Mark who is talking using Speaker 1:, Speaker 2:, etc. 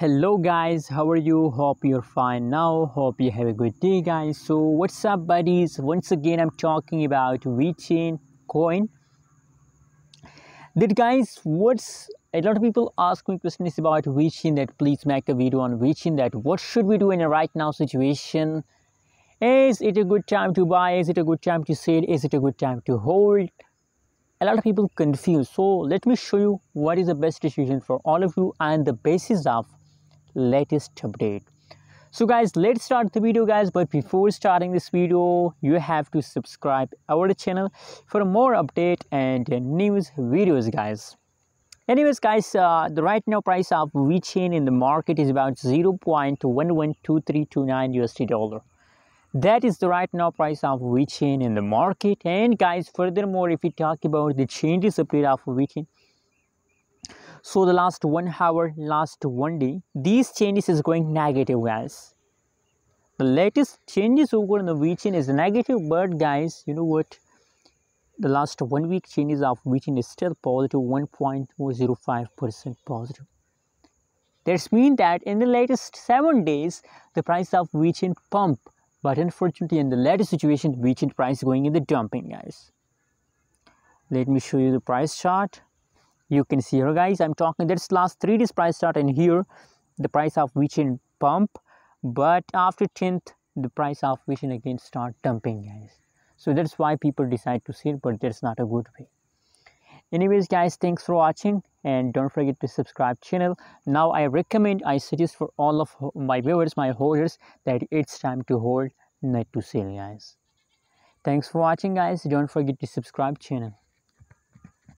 Speaker 1: hello guys how are you hope you're fine now hope you have a good day guys so what's up buddies once again i'm talking about vchain coin that guys what's a lot of people ask me questions about vchain that please make a video on vchain that what should we do in a right now situation is it a good time to buy is it a good time to sell is it a good time to hold a lot of people confused so let me show you what is the best decision for all of you and the basis of latest update so guys let's start the video guys but before starting this video you have to subscribe our channel for more update and news videos guys anyways guys uh, the right now price of WeChain in the market is about 0.112329 USD dollar that is the right now price of WeChain in the market and guys furthermore if we talk about the changes update of WeChain so the last one hour last one day these changes is going negative guys the latest changes over the Norwegian is negative but guys you know what the last one week changes of Norwegian is still positive 1.05 percent positive that means that in the latest seven days the price of Norwegian pump but unfortunately in the latest situation Norwegian price going in the dumping guys let me show you the price chart you can see here guys i'm talking that's last 3 days price start, and here the price of within pump but after 10th the price of within again start dumping guys so that's why people decide to sell but that's not a good way anyways guys thanks for watching and don't forget to subscribe channel now i recommend i suggest for all of my viewers my holders that it's time to hold not to sell guys thanks for watching guys don't forget to subscribe channel